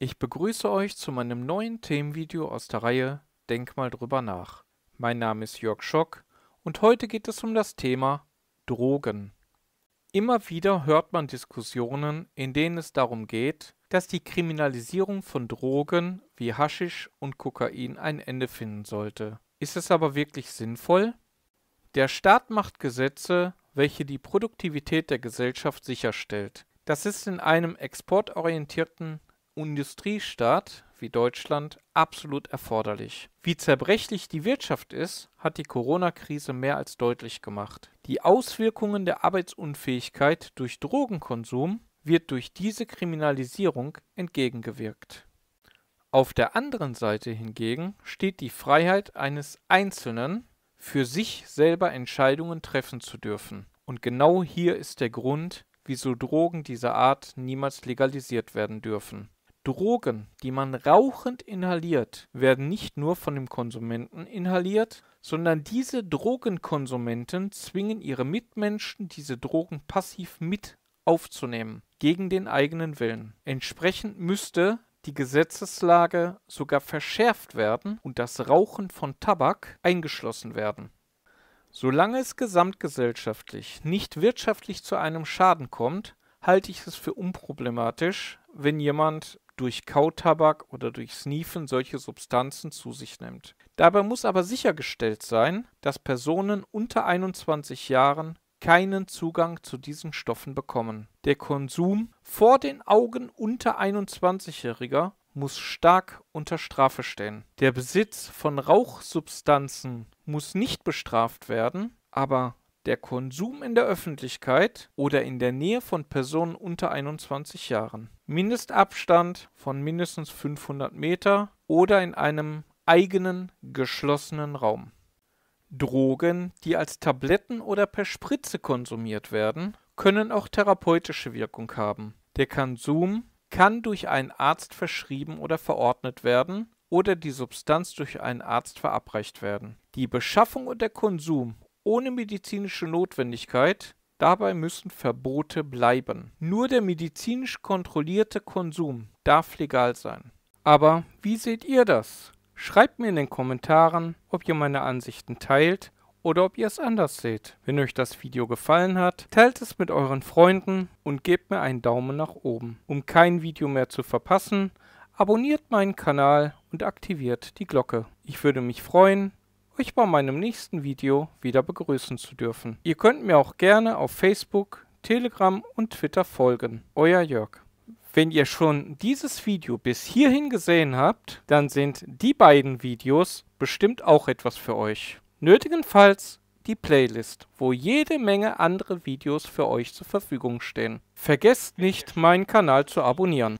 Ich begrüße euch zu meinem neuen Themenvideo aus der Reihe Denk mal drüber nach. Mein Name ist Jörg Schock und heute geht es um das Thema Drogen. Immer wieder hört man Diskussionen, in denen es darum geht, dass die Kriminalisierung von Drogen wie Haschisch und Kokain ein Ende finden sollte. Ist es aber wirklich sinnvoll? Der Staat macht Gesetze, welche die Produktivität der Gesellschaft sicherstellt. Das ist in einem exportorientierten Industriestaat wie Deutschland absolut erforderlich. Wie zerbrechlich die Wirtschaft ist, hat die Corona-Krise mehr als deutlich gemacht. Die Auswirkungen der Arbeitsunfähigkeit durch Drogenkonsum wird durch diese Kriminalisierung entgegengewirkt. Auf der anderen Seite hingegen steht die Freiheit eines Einzelnen, für sich selber Entscheidungen treffen zu dürfen. Und genau hier ist der Grund, wieso Drogen dieser Art niemals legalisiert werden dürfen. Drogen, die man rauchend inhaliert, werden nicht nur von dem Konsumenten inhaliert, sondern diese Drogenkonsumenten zwingen ihre Mitmenschen, diese Drogen passiv mit aufzunehmen, gegen den eigenen Willen. Entsprechend müsste die Gesetzeslage sogar verschärft werden und das Rauchen von Tabak eingeschlossen werden. Solange es gesamtgesellschaftlich nicht wirtschaftlich zu einem Schaden kommt, halte ich es für unproblematisch, wenn jemand durch Kautabak oder durch Sniefen solche Substanzen zu sich nimmt. Dabei muss aber sichergestellt sein, dass Personen unter 21 Jahren keinen Zugang zu diesen Stoffen bekommen. Der Konsum vor den Augen unter 21-Jähriger muss stark unter Strafe stehen. Der Besitz von Rauchsubstanzen muss nicht bestraft werden, aber der Konsum in der Öffentlichkeit oder in der Nähe von Personen unter 21 Jahren. Mindestabstand von mindestens 500 Meter oder in einem eigenen geschlossenen Raum. Drogen, die als Tabletten oder per Spritze konsumiert werden, können auch therapeutische Wirkung haben. Der Konsum kann durch einen Arzt verschrieben oder verordnet werden oder die Substanz durch einen Arzt verabreicht werden. Die Beschaffung und der Konsum ohne medizinische Notwendigkeit, dabei müssen Verbote bleiben. Nur der medizinisch kontrollierte Konsum darf legal sein. Aber wie seht ihr das? Schreibt mir in den Kommentaren, ob ihr meine Ansichten teilt oder ob ihr es anders seht. Wenn euch das Video gefallen hat, teilt es mit euren Freunden und gebt mir einen Daumen nach oben. Um kein Video mehr zu verpassen, abonniert meinen Kanal und aktiviert die Glocke. Ich würde mich freuen, euch bei meinem nächsten Video wieder begrüßen zu dürfen. Ihr könnt mir auch gerne auf Facebook, Telegram und Twitter folgen. Euer Jörg. Wenn ihr schon dieses Video bis hierhin gesehen habt, dann sind die beiden Videos bestimmt auch etwas für euch. Nötigenfalls die Playlist, wo jede Menge andere Videos für euch zur Verfügung stehen. Vergesst nicht, meinen Kanal zu abonnieren.